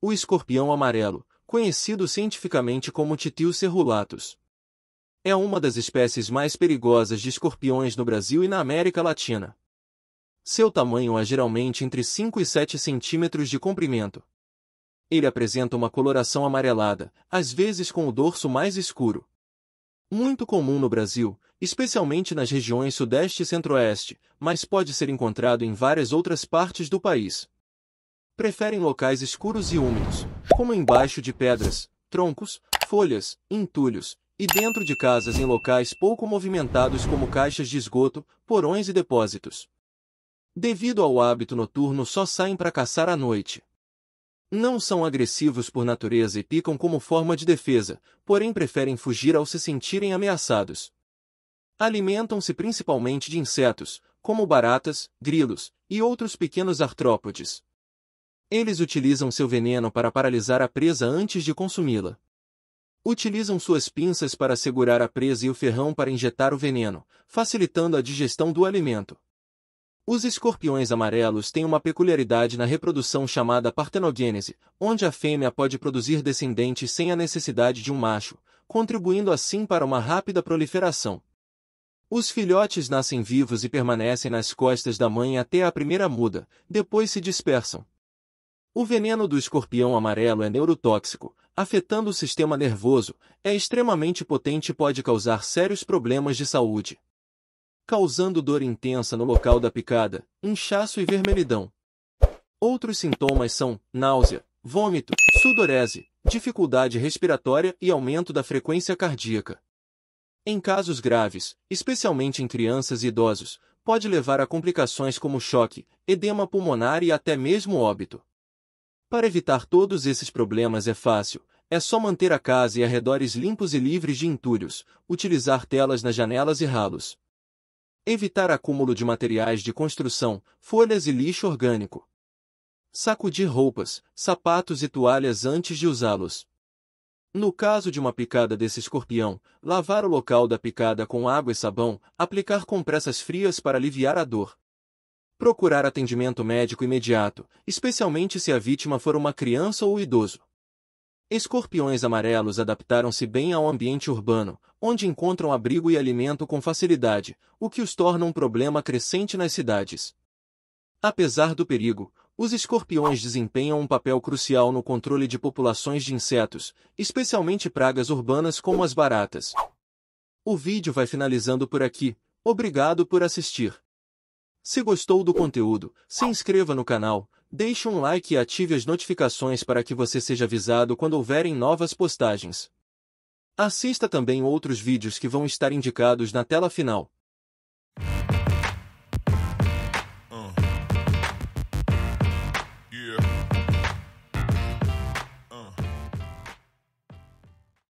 o escorpião amarelo, conhecido cientificamente como Titil cerulatus. É uma das espécies mais perigosas de escorpiões no Brasil e na América Latina. Seu tamanho é geralmente entre 5 e 7 centímetros de comprimento. Ele apresenta uma coloração amarelada, às vezes com o dorso mais escuro. Muito comum no Brasil, especialmente nas regiões Sudeste e Centro-Oeste, mas pode ser encontrado em várias outras partes do país preferem locais escuros e úmidos, como embaixo de pedras, troncos, folhas, entulhos, e dentro de casas em locais pouco movimentados como caixas de esgoto, porões e depósitos. Devido ao hábito noturno só saem para caçar à noite. Não são agressivos por natureza e picam como forma de defesa, porém preferem fugir ao se sentirem ameaçados. Alimentam-se principalmente de insetos, como baratas, grilos e outros pequenos artrópodes. Eles utilizam seu veneno para paralisar a presa antes de consumi-la. Utilizam suas pinças para segurar a presa e o ferrão para injetar o veneno, facilitando a digestão do alimento. Os escorpiões amarelos têm uma peculiaridade na reprodução chamada partenogênese, onde a fêmea pode produzir descendentes sem a necessidade de um macho, contribuindo assim para uma rápida proliferação. Os filhotes nascem vivos e permanecem nas costas da mãe até a primeira muda, depois se dispersam. O veneno do escorpião amarelo é neurotóxico, afetando o sistema nervoso, é extremamente potente e pode causar sérios problemas de saúde, causando dor intensa no local da picada, inchaço e vermelhidão. Outros sintomas são náusea, vômito, sudorese, dificuldade respiratória e aumento da frequência cardíaca. Em casos graves, especialmente em crianças e idosos, pode levar a complicações como choque, edema pulmonar e até mesmo óbito. Para evitar todos esses problemas é fácil, é só manter a casa e arredores limpos e livres de entulhos, utilizar telas nas janelas e ralos. Evitar acúmulo de materiais de construção, folhas e lixo orgânico. Sacudir roupas, sapatos e toalhas antes de usá-los. No caso de uma picada desse escorpião, lavar o local da picada com água e sabão, aplicar compressas frias para aliviar a dor. Procurar atendimento médico imediato, especialmente se a vítima for uma criança ou idoso. Escorpiões amarelos adaptaram-se bem ao ambiente urbano, onde encontram abrigo e alimento com facilidade, o que os torna um problema crescente nas cidades. Apesar do perigo, os escorpiões desempenham um papel crucial no controle de populações de insetos, especialmente pragas urbanas como as baratas. O vídeo vai finalizando por aqui. Obrigado por assistir. Se gostou do conteúdo, se inscreva no canal, deixe um like e ative as notificações para que você seja avisado quando houverem novas postagens. Assista também outros vídeos que vão estar indicados na tela final.